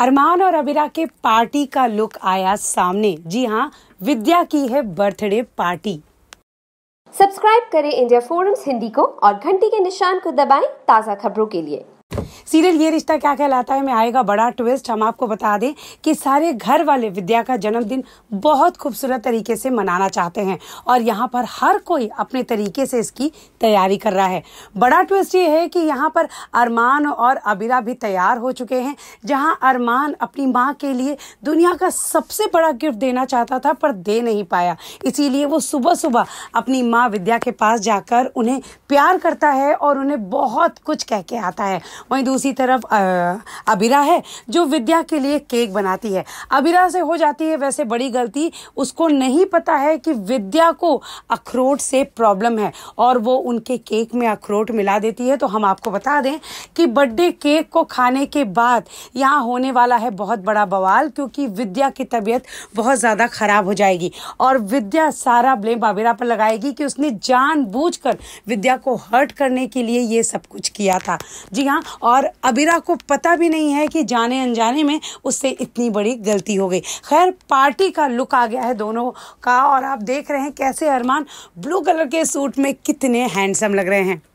अरमान और अबिरा के पार्टी का लुक आया सामने जी हाँ विद्या की है बर्थडे पार्टी सब्सक्राइब करें इंडिया फोरम्स हिंदी को और घंटी के निशान को दबाएं ताज़ा खबरों के लिए सीरियल ये रिश्ता क्या कहलाता है में आएगा बड़ा ट्विस्ट हम आपको बता दें कि सारे घर वाले विद्या का जन्मदिन बहुत खूबसूरत तरीके से मनाना चाहते हैं और यहाँ पर हर कोई अपने तरीके से इसकी तैयारी कर रहा है बड़ा ट्विस्ट ये है कि यहाँ पर अरमान और अबीरा भी तैयार हो चुके हैं जहाँ अरमान अपनी माँ के लिए दुनिया का सबसे बड़ा गिफ्ट देना चाहता था पर दे नहीं पाया इसीलिए वो सुबह सुबह अपनी माँ विद्या के पास जाकर उन्हें प्यार करता है और उन्हें बहुत कुछ कह के आता है वहीं दूसरी तरफ अबिरा है जो विद्या के लिए केक बनाती है अबिरा से हो जाती है वैसे बड़ी गलती उसको नहीं पता है कि विद्या को अखरोट से प्रॉब्लम है और वो उनके केक में अखरोट मिला देती है तो हम आपको बता दें कि बर्थडे केक को खाने के बाद यहाँ होने वाला है बहुत बड़ा बवाल क्योंकि विद्या की तबीयत बहुत ज़्यादा ख़राब हो जाएगी और विद्या सारा ब्लेम अबीरा पर लगाएगी कि उसने जान विद्या को हर्ट करने के लिए ये सब कुछ किया था जी हाँ और अबीरा को पता भी नहीं है कि जाने अनजाने में उससे इतनी बड़ी गलती हो गई खैर पार्टी का लुक आ गया है दोनों का और आप देख रहे हैं कैसे अरमान ब्लू कलर के सूट में कितने हैंडसम लग रहे हैं